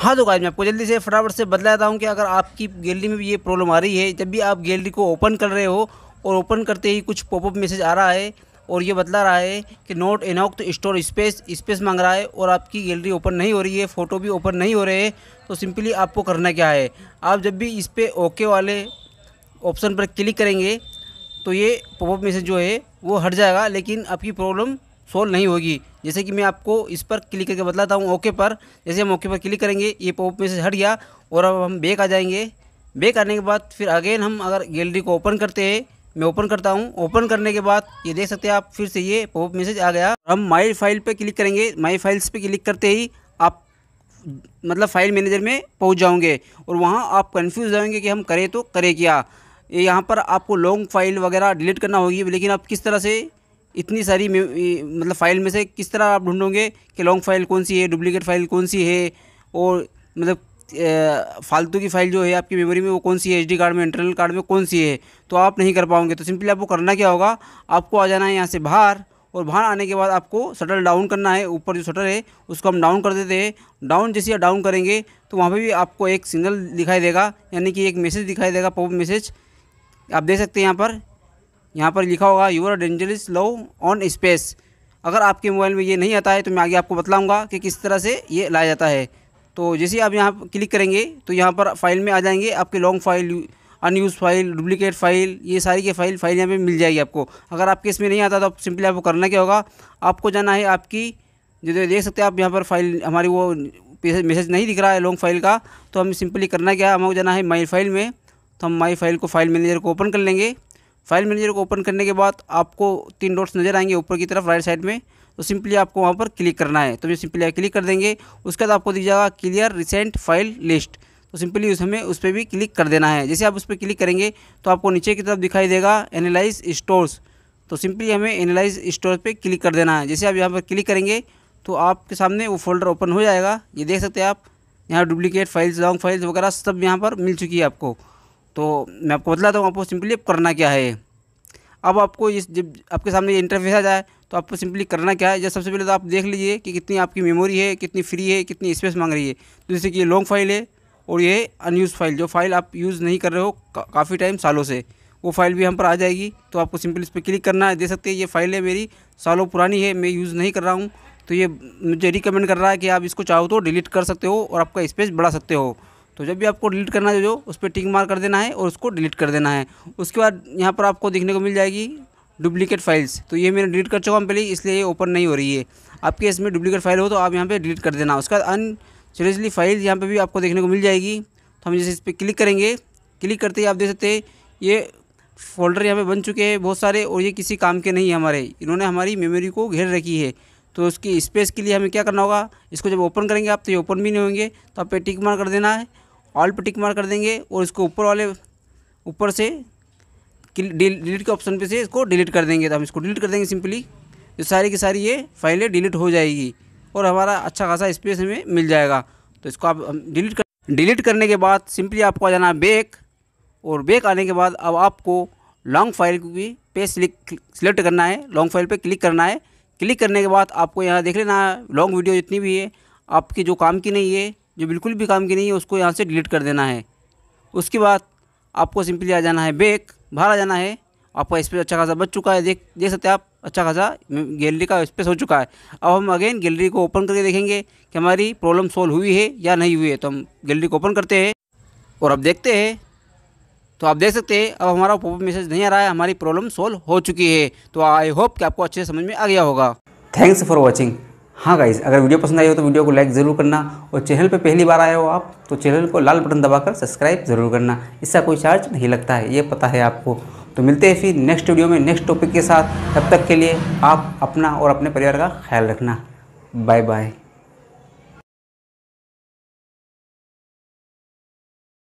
हाँ तो गाइज मैं आपको जल्दी से फटाफट से बदला देता हूँ कि अगर आपकी गैलरी में भी ये प्रॉब्लम आ रही है जब भी आप गैलरी को ओपन कर रहे हो और ओपन करते ही कुछ पॉपअप मैसेज आ रहा है और ये बतला रहा है कि नोट एनॉक तो स्टोर स्पेस स्पेस मांग रहा है और आपकी गैलरी ओपन नहीं हो रही है फ़ोटो भी ओपन नहीं हो रहे हैं तो सिंपली आपको करना क्या है आप जब भी इस पर ओके वाले ऑप्शन पर क्लिक करेंगे तो ये पॉपअप मैसेज जो है वो हट जाएगा लेकिन आपकी प्रॉब्लम सोल्व नहीं होगी जैसे कि मैं आपको इस पर क्लिक करके बतलाता हूँ ओके पर जैसे हम ओके पर क्लिक करेंगे ये पॉप में से हट गया और अब हम बेक आ जाएंगे बेक आने के बाद फिर अगेन हम अगर गैलरी को ओपन करते हैं मैं ओपन करता हूँ ओपन करने के बाद ये देख सकते हैं आप फिर से ये पॉप मैसेज आ गया हम माई फाइल पे क्लिक करेंगे माई फाइल्स पे क्लिक करते ही आप मतलब फाइल मैनेजर में पहुँच जाओगे और वहाँ आप कन्फ्यूज़ रहेंगे कि हम करें तो करें क्या यहाँ पर आपको लॉन्ग फाइल वगैरह डिलीट करना होगी लेकिन आप किस तरह से इतनी सारी मतलब फ़ाइल में से किस तरह आप ढूंढोगे कि लॉन्ग फाइल कौन सी है डुप्लीकेट फाइल कौन सी है और मतलब फालतू की फाइल जो है आपकी मेमोरी में वो कौन सी है एच कार्ड में इंटरनल कार्ड में कौन सी है तो आप नहीं कर पाओगे तो सिंपली आपको करना क्या होगा आपको आ जाना है यहाँ से बाहर और बाहर आने के बाद आपको शटर डाउन करना है ऊपर जो शटर है उसको हम डाउन कर देते हैं डाउन जैसे डाउन करेंगे तो वहाँ पर भी आपको एक सिग्नल दिखाई देगा यानी कि एक मैसेज दिखाई देगा पॉप मैसेज आप देख सकते हैं यहाँ पर यहाँ पर लिखा होगा your dangerous low on space अगर आपके मोबाइल में ये नहीं आता है तो मैं आगे आपको बतलाऊँगा कि किस तरह से ये लाया जाता है तो जैसे आप यहाँ क्लिक करेंगे तो यहाँ पर फाइल में आ जाएंगे आपके long file unused file duplicate file ये सारी के फाइल फाइल यहाँ पे मिल जाएगी आपको अगर आपके इसमें नहीं आता तो आप सिंपली आपको करना क्या होगा आपको जाना है आपकी जो देख सकते हैं आप यहाँ पर फाइल हमारी वो मैसेज नहीं दिख रहा है लॉन्ग फाइल का तो हम सिंपली करना क्या है हमको जाना है माई फाइल में तो हम माई फाइल को फाइल मैनेजर को ओपन कर लेंगे फाइल मैनेजर को ओपन करने के बाद आपको तीन डॉट्स नज़र आएंगे ऊपर की तरफ राइट साइड में तो सिंपली आपको वहाँ पर क्लिक करना है तो ये सिंपली क्लिक कर देंगे उसके बाद आपको दिख जाएगा क्लियर रिसेंट फाइल लिस्ट तो सिंपली उस हमें उस पर भी क्लिक कर देना है जैसे आप उस पर क्लिक करेंगे तो आपको नीचे की तरफ दिखाई देगा एनालाइज स्टोर्स तो सिंपली हमें एनालाइज स्टोर पे क्लिक कर देना है जैसे आप यहाँ पर क्लिक करेंगे तो आपके सामने वो फोल्डर ओपन हो जाएगा ये देख सकते हैं आप यहाँ डुप्लीकेट फाइल्स लॉन्ग फाइल्स वगैरह सब यहाँ पर मिल चुकी है आपको तो मैं आपको बतलाता हूँ आपको सिंपली अब करना क्या है अब आपको इस जब आपके सामने ये इंटरफेस आ जाए तो आपको सिंपली करना क्या है जब सबसे पहले तो आप देख लीजिए कि कितनी आपकी मेमोरी है कितनी फ्री है कितनी स्पेस मांग रही है तो जैसे कि ये लॉन्ग फाइल है और ये अनयूज़ फाइल जो फाइल आप यूज़ नहीं कर रहे हो का, काफ़ी टाइम सालों से वो फाइल भी हम पर आ जाएगी तो आपको सिंपली इस पर क्लिक करना है दे सकते हैं ये फाइल है मेरी सालों पुरानी है मैं यूज़ नहीं कर रहा हूँ तो ये मुझे रिकमेंड कर रहा है कि आप इसको चाहो तो डिलीट कर सकते हो और आपका स्पेस बढ़ा सकते हो तो जब भी आपको डिलीट करना है जो उस पर टिक मार कर देना है और उसको डिलीट कर देना है उसके बाद यहाँ पर आपको देखने को मिल जाएगी डुप्लीकेट फाइल्स तो ये मैंने डिलीट कर चुका हूँ पहले इसलिए ये ओपन नहीं हो रही है आपके इसमें डुप्लीकेट फाइल हो तो आप यहाँ पर डिलीट कर देना उसके बाद अन सीरियसली फाइल यहाँ पर भी आपको देखने को मिल जाएगी तो हम जैसे इस पर क्लिक करेंगे क्लिक करते ही आप देख सकते हैं ये फोल्डर यहाँ पे बन चुके हैं बहुत सारे और ये किसी काम के नहीं है हमारे इन्होंने हमारी मेमोरी को घेर रखी है तो उसकी स्पेस के लिए हमें क्या करना होगा इसको जब ओपन करेंगे आप तो ये ओपन भी नहीं होंगे तो आप पे टिक मार कर देना है ऑल पर टिक मार कर देंगे और इसको ऊपर वाले ऊपर से डिलीट के ऑप्शन पे से इसको डिलीट कर देंगे तो हम इसको डिलीट कर देंगे सिंपली जो सारी की सारी ये फाइलें डिलीट हो जाएगी और हमारा अच्छा खासा स्पेस हमें मिल जाएगा तो इसको आप डिलीट कर डिलीट करने के बाद सिंपली आपको आ जाना बैक और बेक आने के बाद अब आपको लॉन्ग फाइल की पे सिलेक्ट करना है लॉन्ग फाइल पर क्लिक करना है क्लिक करने के बाद आपको यहाँ देख लेना लॉन्ग वीडियो जितनी भी है आपकी जो काम की नहीं है जो बिल्कुल भी काम की नहीं है उसको यहाँ से डिलीट कर देना है उसके बाद आपको सिंपली आ जाना है बैक बाहर आ जाना है आपका स्पेस अच्छा खासा बच चुका है देख देख सकते हैं आप अच्छा खासा गैलरी का स्पेस हो चुका है अब हम अगेन गैलरी को ओपन करके देखेंगे कि हमारी प्रॉब्लम सॉल्व हुई है या नहीं हुई है तो हम गैलरी को ओपन करते हैं और अब देखते हैं तो आप देख सकते हैं अब हमारा पॉपअप मैसेज नहीं आ रहा है हमारी प्रॉब्लम सॉल्व हो चुकी है तो आई होप कि आपको अच्छे से समझ में आ गया होगा थैंक्स फॉर वॉचिंग हाँ गाइज अगर वीडियो पसंद आई हो तो वीडियो को लाइक ज़रूर करना और चैनल पर पहली बार आए हो आप तो चैनल को लाल बटन दबाकर सब्सक्राइब ज़रूर करना इसका कोई चार्ज नहीं लगता है ये पता है आपको तो मिलते हैं फिर नेक्स्ट वीडियो में नेक्स्ट टॉपिक के साथ तब तक के लिए आप अपना और अपने परिवार का ख्याल रखना बाय बाय